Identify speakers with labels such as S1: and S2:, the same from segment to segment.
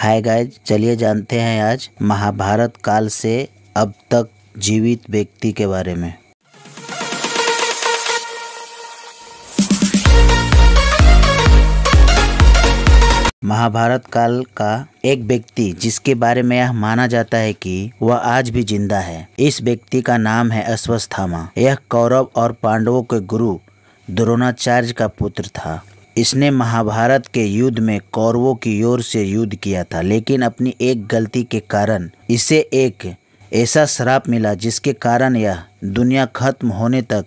S1: hi guys चलिए जानते हैं आज महाभारत काल से अब तक जीवित व्यक्ति के बारे में महाभारत काल का एक व्यक्ति जिसके बारे में यह माना जाता है कि वह आज भी जिंदा है इस व्यक्ति का नाम है अश्वस्थामा यह कौरव और पांडवों के गुरु द्रोणाचार्य का पुत्र था इसने महाभारत के युद्ध में कौरवों की ओर से युद्ध किया था लेकिन अपनी एक गलती के कारण इसे एक ऐसा श्राप मिला जिसके कारण यह दुनिया खत्म होने तक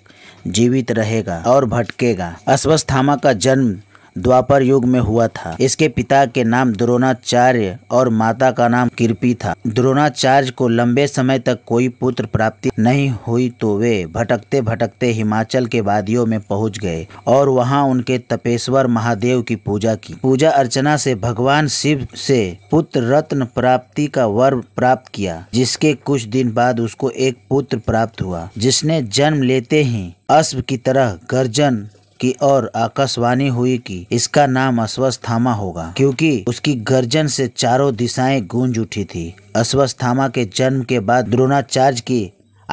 S1: जीवित रहेगा और भटकेगा अश्वस्थामा का जन्म द्वापर युग में हुआ था इसके पिता के नाम द्रोणाचार्य और माता का नाम कीर्पी था द्रोणाचार्य को लंबे समय तक कोई पुत्र प्राप्ति नहीं हुई तो वे भटकते भटकते हिमाचल के वादियों में पहुंच गए और वहां उनके तपेश्वर महादेव की पूजा की पूजा अर्चना से भगवान शिव से पुत्र रत्न प्राप्ति का वर प्राप्त किया जिसके कुछ दिन बाद उसको एक पुत्र प्राप्त हुआ जिसने जन्म लेते ही अश्व की तरह गर्जन की ओर आकाशवाणी हुई कि इसका नाम अश्वस्थामा होगा क्योंकि उसकी गर्जन से चारों दिशाएं गूंज उठी थी अश्वस्थामा के जन्म के बाद द्रोणाचार्य की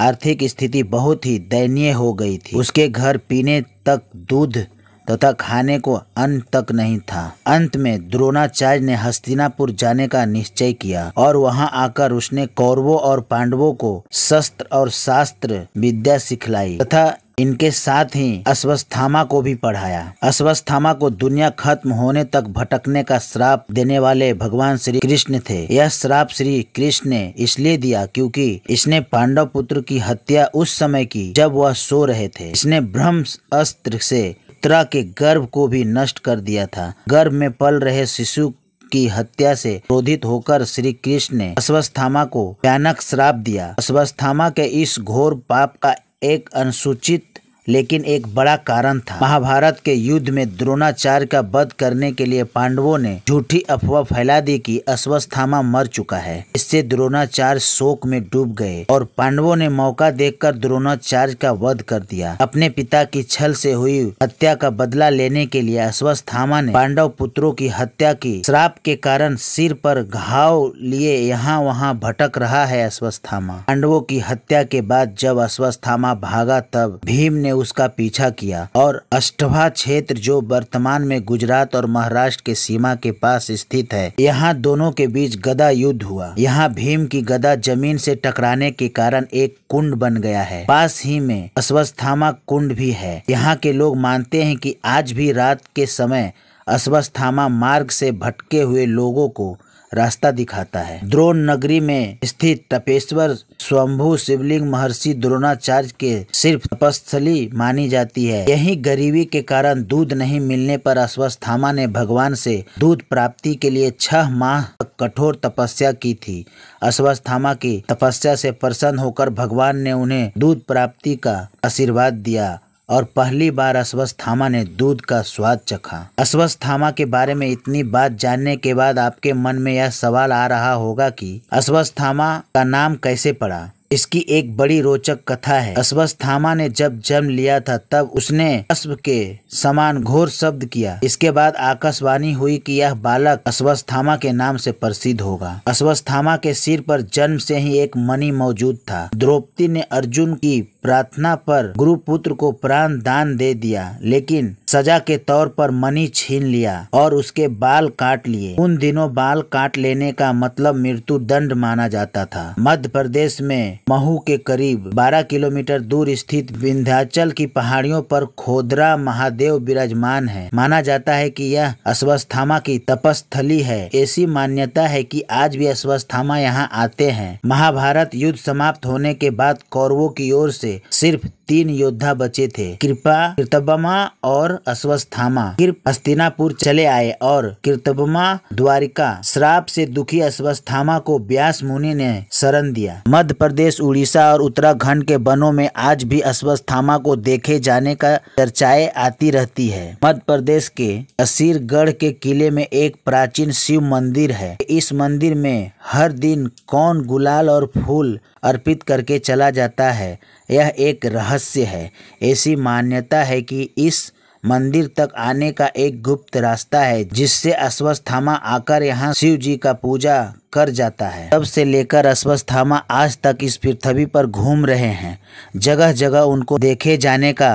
S1: आर्थिक स्थिति बहुत ही दयनीय हो गई थी उसके घर पीने तक दूध तथा खाने को अंत तक नहीं था अंत में द्रोणाचार्य ने हस्तिनापुर जाने का निश्चय किया और वहां आकर उसने कौरवों और पांडवों को शस्त्र और शास्त्र विद्या सिखलाई तथा इनके साथ ही अश्वस्थामा को भी पढ़ाया अश्वस्थामा को दुनिया खत्म होने तक भटकने का श्राप देने वाले भगवान श्री कृष्ण थे यह श्राप श्री कृष्ण ने इसलिए दिया क्योंकि इसने पांडव पुत्र की हत्या उस समय की जब वह सो रहे थे इसने ब्रह्म अस्त्र से पुत्रा के गर्भ को भी नष्ट कर दिया था गर्भ में पल रहे शिशु की हत्या से क्रोधित होकर श्री कृष्ण ने अश्वस्थामा को भयानक श्राप दिया अश्वस्थामा के इस घोर पाप का एक अनुसूचित लेकिन एक बड़ा कारण था महाभारत के युद्ध में द्रोणाचार्य का वध करने के लिए पांडवों ने झूठी अफवाह फैला दी कि अश्वस्थामा मर चुका है इससे द्रोणाचार्य शोक में डूब गए और पांडवों ने मौका देखकर द्रोणाचार्य का वध कर दिया अपने पिता की छल से हुई हत्या का बदला लेने के लिए अश्वस्थामा ने पांडव पुत्रों की हत्या की श्राप के कारण सिर पर घाव लिए यहाँ वहाँ भटक रहा है अश्वस्थामा पांडवों की हत्या के बाद जब अश्वस्थामा भागा तब भीम ने उसका पीछा किया और अष्टभा क्षेत्र जो वर्तमान में गुजरात और महाराष्ट्र के सीमा के पास स्थित है यहाँ दोनों के बीच गदा युद्ध हुआ यहाँ भीम की गदा जमीन से टकराने के कारण एक कुंड बन गया है पास ही में अश्वस्थामा कुंड भी है यहाँ के लोग मानते हैं कि आज भी रात के समय अश्वस्थामा मार्ग से भटके हुए लोगों को रास्ता दिखाता है द्रोण नगरी में स्थित तपेश्वर स्वयंभू शिवलिंग महर्षि द्रोणाचार्य के सिर्फ तपस्थली मानी जाती है यही गरीबी के कारण दूध नहीं मिलने पर अश्वस्थामा ने भगवान से दूध प्राप्ति के लिए छह माह कठोर तपस्या की थी अश्वस्थामा की तपस्या से प्रसन्न होकर भगवान ने उन्हें दूध प्राप्ति का आशीर्वाद दिया और पहली बार अश्वस्थामा ने दूध का स्वाद चखा अश्वस्थामा के बारे में इतनी बात जानने के बाद आपके मन में यह सवाल आ रहा होगा कि अश्वस्थामा का नाम कैसे पड़ा इसकी एक बड़ी रोचक कथा है अश्वस्थामा ने जब जन्म लिया था तब उसने अश्व के समान घोर शब्द किया इसके बाद आकाशवाणी हुई कि यह बालक अश्वस्थामा के नाम से प्रसिद्ध होगा अश्वस्थामा के सिर पर जन्म से ही एक मणि मौजूद था द्रौपदी ने अर्जुन की प्रार्थना पर गुरुपुत्र को प्राण दान दे दिया लेकिन सजा के तौर पर मनी छीन लिया और उसके बाल काट लिए उन दिनों बाल काट लेने का मतलब मृत्यु दंड माना जाता था मध्य प्रदेश में महू के करीब 12 किलोमीटर दूर स्थित विंध्याचल की पहाड़ियों पर खोदरा महादेव विराजमान है माना जाता है कि यह अश्वस्थामा की तपस्थली है ऐसी मान्यता है कि आज भी अश्वस्थामा यहाँ आते हैं महाभारत युद्ध समाप्त होने के बाद कौरवों की ओर से से सिर्फ तीन योद्धा बचे थे कृपा कृतबमा और अश्वस्थामा कृप हस्तिनापुर चले आए और कृतबमा द्वारिका श्राप से दुखी अश्वस्थामा को व्यास मुनि ने शरण दिया मध्य प्रदेश उड़ीसा और उत्तराखंड के वनों में आज भी अश्वस्थामा को देखे जाने का चर्चाएं आती रहती है मध्य प्रदेश के असीरगढ़ के किले में एक प्राचीन शिव मंदिर है इस मंदिर में हर दिन कौन गुलाल और फूल अर्पित करके चला जाता है यह एक रहस्य रहस्य है ऐसी मान्यता है कि इस मंदिर तक आने का एक गुप्त रास्ता है जिससे अश्वस्थामा आकर यहाँ शिव जी का पूजा कर जाता है तब से लेकर अश्वस्थामा आज तक इस पृथ्वी पर घूम रहे हैं जगह जगह उनको देखे जाने का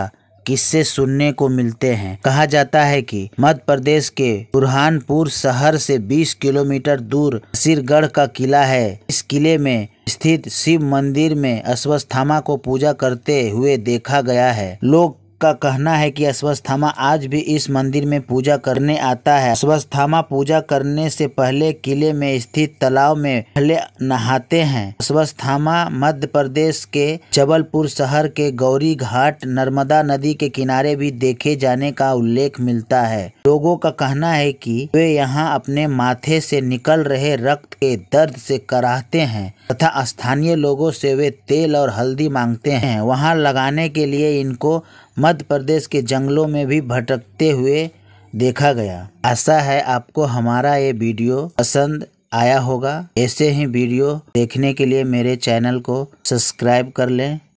S1: किस्से सुनने को मिलते हैं कहा जाता है कि मध्य प्रदेश के बुरहानपुर शहर से 20 किलोमीटर दूर सिरगढ़ का किला है इस किले में स्थित शिव मंदिर में अश्वस्थामा को पूजा करते हुए देखा गया है लोग का कहना है कि अश्वस्थामा आज भी इस मंदिर में पूजा करने आता है अश्वस्थामा पूजा करने से पहले किले में स्थित तालाब में पहले नहाते हैं अश्वस्थामा मध्य प्रदेश के जबलपुर शहर के गौरी घाट नर्मदा नदी के किनारे भी देखे जाने का उल्लेख मिलता है लोगों का कहना है कि वे यहाँ अपने माथे से निकल रहे रक्त के दर्द से कराहते हैं तथा स्थानीय लोगों से वे तेल और हल्दी मांगते हैं वहाँ लगाने के लिए इनको मध्य प्रदेश के जंगलों में भी भटकते हुए देखा गया आशा है आपको हमारा ये वीडियो पसंद आया होगा ऐसे ही वीडियो देखने के लिए मेरे चैनल को सब्सक्राइब कर लें